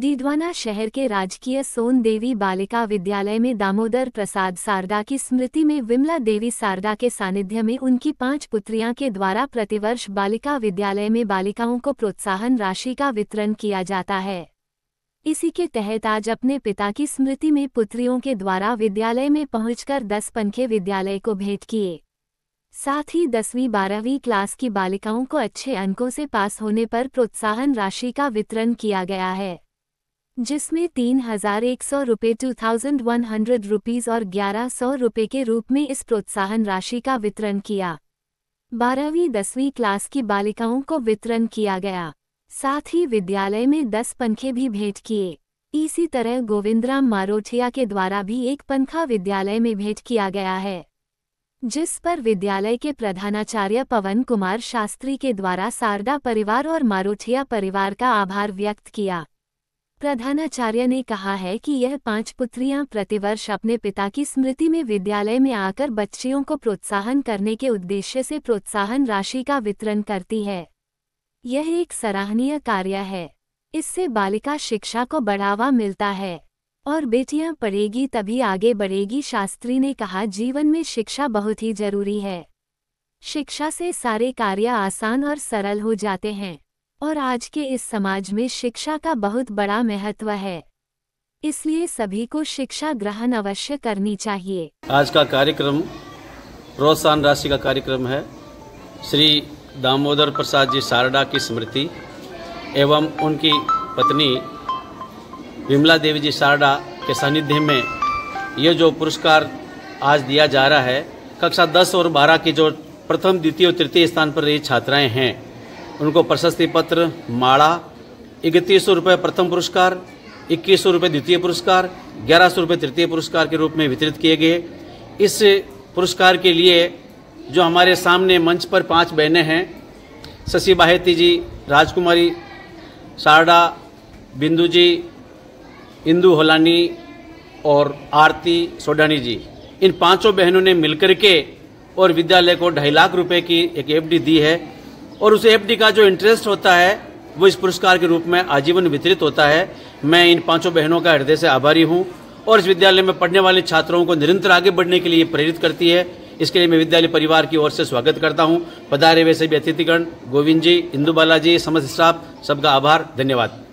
दीदवाना शहर के राजकीय सोन देवी बालिका विद्यालय में दामोदर प्रसाद सारदा की स्मृति में विमला देवी सारदा के सानिध्य में उनकी पांच पुत्रियां के द्वारा प्रतिवर्ष बालिका विद्यालय में बालिकाओं को प्रोत्साहन राशि का वितरण किया जाता है इसी के तहत आज अपने पिता की स्मृति में पुत्रियों के द्वारा विद्यालय में पहुंचकर दस पंखे विद्यालय को भेंट किए साथ ही दसवीं बारहवीं क्लास की बालिकाओं को अच्छे अंकों से पास होने पर प्रोत्साहन राशि का वितरण किया गया है जिसमें तीन हजार एक सौ रुपये two thousand one hundred rupees और ग्यारह सौ रुपये के रूप में इस प्रोत्साहन राशि का वितरण किया बारहवीं दसवीं क्लास की बालिकाओं को वितरण किया गया साथ ही विद्यालय में दस पंखे भी भेंट किए इसी तरह गोविंदराम मारोठिया के द्वारा भी एक पंखा विद्यालय में भेंट किया गया है जिस पर विद्यालय के प्रधानाचार्य पवन कुमार शास्त्री के द्वारा सारदा परिवार और मारोठिया परिवार का आभार व्यक्त किया प्रधानाचार्य ने कहा है कि यह पांच पुत्रियां प्रतिवर्ष अपने पिता की स्मृति में विद्यालय में आकर बच्चियों को प्रोत्साहन करने के उद्देश्य से प्रोत्साहन राशि का वितरण करती है यह एक सराहनीय कार्य है इससे बालिका शिक्षा को बढ़ावा मिलता है और बेटियां पढ़ेगी तभी आगे बढ़ेगी शास्त्री ने कहा जीवन में शिक्षा बहुत ही जरूरी है शिक्षा से सारे कार्य आसान और सरल हो जाते हैं और आज के इस समाज में शिक्षा का बहुत बड़ा महत्व है इसलिए सभी को शिक्षा ग्रहण अवश्य करनी चाहिए आज का कार्यक्रम प्रोत्साहन राशि का कार्यक्रम है श्री दामोदर प्रसाद जी सारडा की स्मृति एवं उनकी पत्नी विमला देवी जी सारडा के सानिध्य में ये जो पुरस्कार आज दिया जा रहा है कक्षा 10 और 12 की जो प्रथम द्वितीय और तृतीय स्थान पर रही छात्राएं हैं उनको प्रशस्ति पत्र माड़ा इकतीस सौ रुपये प्रथम पुरस्कार इक्कीस सौ रुपये द्वितीय पुरस्कार ग्यारह सौ रुपये तृतीय पुरस्कार के रूप में वितरित किए गए इस पुरस्कार के लिए जो हमारे सामने मंच पर पांच बहनें हैं शशि बाहेती जी राजकुमारी शारदा बिंदु जी इंदू होलानी और आरती सोडानी जी इन पांचों बहनों ने मिलकर के और विद्यालय को ढाई लाख रुपए की एक एफडी दी है और उस एफ का जो इंटरेस्ट होता है वो इस पुरस्कार के रूप में आजीवन वितरित होता है मैं इन पांचों बहनों का हृदय से आभारी हूँ और इस विद्यालय में पढ़ने वाले छात्रों को निरंतर आगे बढ़ने के लिए प्रेरित करती है इसके लिए मैं विद्यालय परिवार की ओर से स्वागत करता हूँ पधारे वैसे भी अतिथिगण गोविंद जी इंदू बालाजी समस्त स्टाफ सबका आभार धन्यवाद